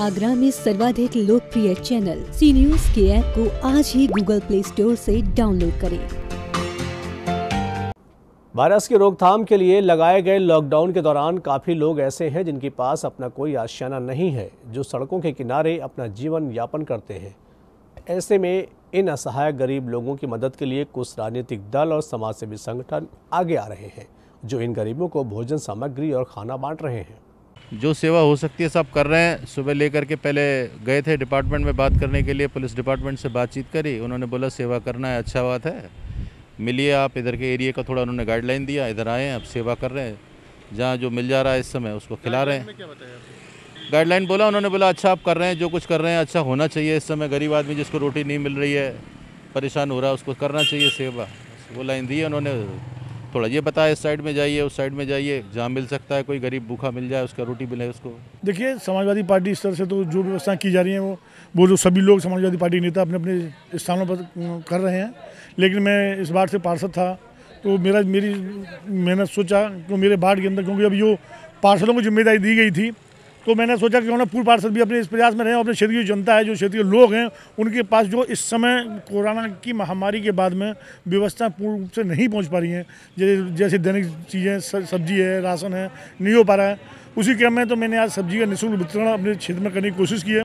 आगरा में सर्वाधिक लोकप्रिय चैनल सी न्यूज के ऐप को आज ही गूगल प्ले स्टोर से डाउनलोड करें वायरस की रोकथाम के लिए लगाए गए लॉकडाउन के दौरान काफ़ी लोग ऐसे हैं जिनके पास अपना कोई आशियाना नहीं है जो सड़कों के किनारे अपना जीवन यापन करते हैं ऐसे में इन असहाय गरीब लोगों की मदद के लिए कुछ राजनीतिक दल और समाजसेवी संगठन आगे आ रहे हैं जो इन गरीबों को भोजन सामग्री और खाना बांट रहे हैं जो सेवा हो सकती है सब कर रहे हैं सुबह लेकर के पहले गए थे डिपार्टमेंट में बात करने के लिए पुलिस डिपार्टमेंट से बातचीत करी उन्होंने बोला सेवा करना है अच्छा बात है मिलिए आप इधर के एरिया का थोड़ा उन्होंने गाइडलाइन दिया इधर आए हैं अब सेवा कर रहे हैं जहाँ जो मिल जा रहा है इस समय उसको खिला रहे हैं गाइडलाइन बोला उन्होंने बोला अच्छा आप कर रहे हैं जो कुछ कर रहे हैं अच्छा होना चाहिए इस समय गरीब आदमी जिसको रोटी नहीं मिल रही है परेशान हो रहा है उसको करना चाहिए सेवा वो लाइन दी है उन्होंने थोड़ा ये बताए इस साइड में जाइए उस साइड में जाइए जहाँ मिल सकता है कोई गरीब भूखा मिल जाए उसका रोटी मिले उसको देखिए समाजवादी पार्टी स्तर से तो जो व्यवस्था की जा रही है वो वो जो सभी लोग समाजवादी पार्टी नेता अपने अपने स्थानों पर कर रहे हैं लेकिन मैं इस बार से पार्षद था तो मेरा मेरी मैंने सोचा कि मेरे वार्ड के अंदर क्योंकि अब यो पार्षदों को जिम्मेदारी दी गई थी तो मैंने सोचा कि उन्होंने पूर्व पार्षद भी अपने इस प्रयास में रहे अपने क्षेत्रीय जनता है जो क्षेत्रीय लोग हैं उनके पास जो इस समय कोरोना की महामारी के बाद में व्यवस्था पूर्ण रूप से नहीं पहुंच पा रही हैं जैसे जैसे दैनिक चीज़ें सब्जी है राशन है नहीं हो पा रहा है उसी क्रम में तो मैंने आज सब्जी का निःशुल्क वितरण अपने क्षेत्र में करने की कोशिश की है